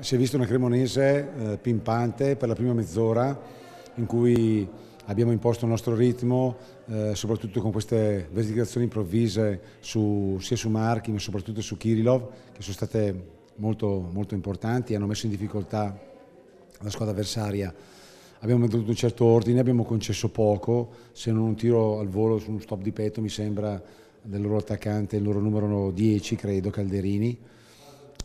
Si è vista una Cremonese eh, pimpante per la prima mezz'ora in cui abbiamo imposto il nostro ritmo, eh, soprattutto con queste verticazioni improvvise su, sia su Marchi ma soprattutto su Kirilov che sono state molto, molto importanti, hanno messo in difficoltà la squadra avversaria. Abbiamo mantenuto un certo ordine, abbiamo concesso poco, se non un tiro al volo su un stop di petto mi sembra del loro attaccante, il loro numero 10 credo, Calderini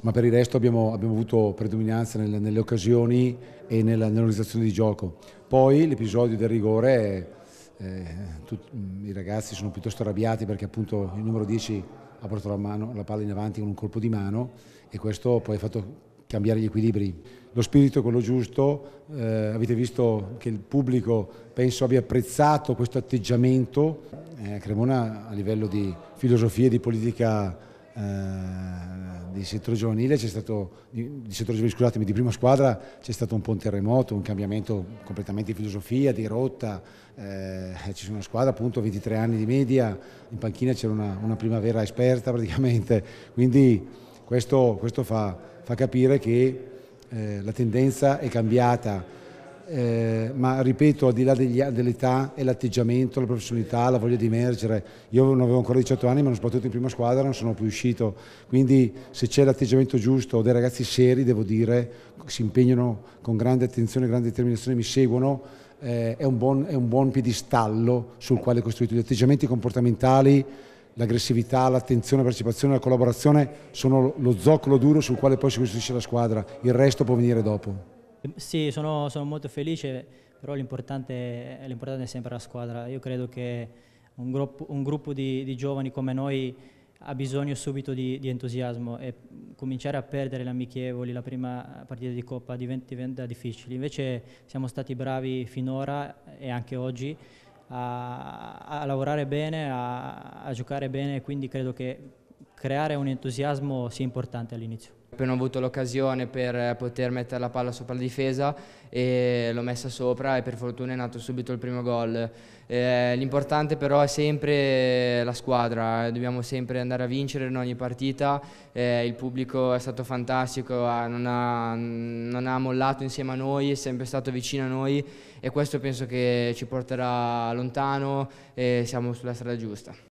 ma per il resto abbiamo, abbiamo avuto predominanza nelle, nelle occasioni e nella, nell'organizzazione di gioco. Poi l'episodio del rigore, eh, tut, i ragazzi sono piuttosto arrabbiati perché appunto il numero 10 ha portato la, mano, la palla in avanti con un colpo di mano e questo poi ha fatto cambiare gli equilibri. Lo spirito è quello giusto, eh, avete visto che il pubblico penso abbia apprezzato questo atteggiamento. Eh, Cremona a livello di filosofia e di politica eh, di settore giovanile c'è stato, di, di settore giovanile, scusatemi, di prima squadra c'è stato un po' un terremoto, un cambiamento completamente di filosofia, di rotta, eh, sono una squadra appunto 23 anni di media, in panchina c'era una, una primavera esperta praticamente, quindi questo, questo fa, fa, capire che eh, la tendenza è cambiata eh, ma ripeto, al di là dell'età e l'atteggiamento, la professionalità, la voglia di emergere, io non avevo ancora 18 anni ma soprattutto in prima squadra non sono più uscito, quindi se c'è l'atteggiamento giusto dei ragazzi seri, devo dire, si impegnano con grande attenzione, grande determinazione, mi seguono, eh, è, un buon, è un buon piedistallo sul quale costruito gli atteggiamenti comportamentali l'aggressività, l'attenzione, la partecipazione, la collaborazione sono lo zoccolo duro sul quale poi si costruisce la squadra, il resto può venire dopo. Sì, sono, sono molto felice, però l'importante, è sempre la squadra. Io credo che un gruppo, un gruppo di, di, giovani come noi ha bisogno subito di, di, entusiasmo e cominciare a perdere le amichevoli, la prima partita di Coppa diventa, diventa difficile. Invece siamo stati bravi finora e anche oggi a, a lavorare bene, a, a giocare bene, quindi credo che creare un entusiasmo sia importante all'inizio. Appena ho avuto l'occasione per poter mettere la palla sopra la difesa l'ho messa sopra e per fortuna è nato subito il primo gol. Eh, l'importante però è sempre la squadra, eh, dobbiamo sempre andare a vincere in ogni partita, eh, il pubblico è stato fantastico, non ha, non ha mollato insieme a noi, è sempre stato vicino a noi e questo penso che ci porterà lontano e siamo sulla strada giusta.